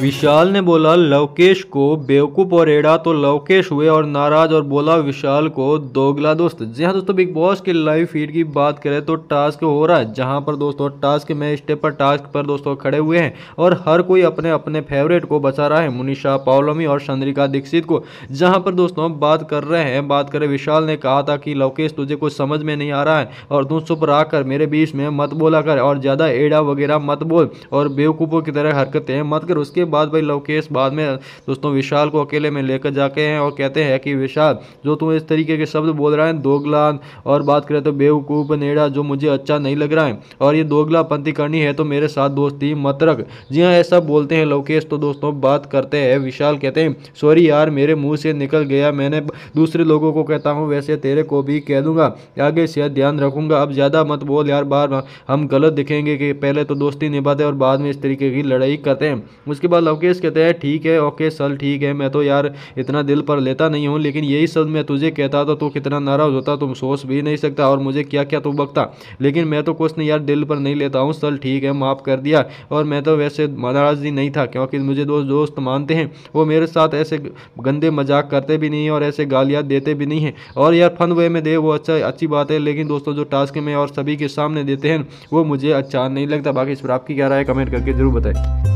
विशाल ने बोला लवकेश को बेवकूफ़ और एड़ा तो लवकेश हुए और नाराज और बोला विशाल को दोगला दोस्त जी हाँ दोस्तों बिग बॉस के लाइव फीड की बात करें तो टास्क हो रहा है जहाँ पर दोस्तों टास्क में स्टेप पर टास्क पर दोस्तों खड़े हुए हैं और हर कोई अपने अपने फेवरेट को बचा रहा है मुनिषा पावलमी और चंद्रिका दीक्षित को जहाँ पर दोस्तों बात कर रहे हैं बात करें विशाल ने कहा था कि लवकेश तुझे कुछ समझ में नहीं आ रहा है और तू चुप आकर मेरे बीच में मत बोला कर और ज़्यादा एड़ा वगैरह मत बोल और बेवकूफ़ों की तरह हरकतें मत कर उसके उसके बाद भाई लवकेश बाद में दोस्तों विशाल को अकेले में लेकर जाके हैं और कहते हैं कि विशाल जो तुम इस तरीके के शब्द बोल रहा है दोगलान और बात करें तो बेवकूफ़ नेड़ा जो मुझे अच्छा नहीं लग रहा है और ये दोगला पंथी करनी है तो मेरे साथ दोस्ती मतरक जी हाँ ऐसा बोलते हैं लवकेश तो दोस्तों बात करते हैं विशाल कहते हैं सॉरी यार मेरे मुँह से निकल गया मैंने दूसरे लोगों को कहता हूँ वैसे तेरे को भी कह दूंगा आगे से ध्यान रखूंगा अब ज़्यादा मत बोल यार बार हम गलत दिखेंगे कि पहले तो दोस्ती निभाते और बाद में इस तरीके की लड़ाई करते हैं उसके बाद लवकेश कहते हैं ठीक है ओके सल ठीक है मैं तो यार इतना दिल पर लेता नहीं हूँ लेकिन यही सब मैं तुझे कहता तो तू कितना नाराज़ होता तुम सोच भी नहीं सकता और मुझे क्या क्या तू बकता लेकिन मैं तो कुछ नहीं यार दिल पर नहीं लेता हूँ सल ठीक है माफ़ कर दिया और मैं तो वैसे नाराज़ नहीं था क्योंकि मुझे दोस्त दोस्त मानते हैं वो मेरे साथ ऐसे गंदे मजाक करते भी नहीं हैं और ऐसे गालियाँ देते भी नहीं हैं और यार फन वे में दे वो अच्छा अच्छी बात है लेकिन दोस्तों जो टास्क में और सभी के सामने देते हैं वो मुझे अच्छा नहीं लगता बाकी इस पर आपकी क्या राय कमेंट करके जरूर बताएं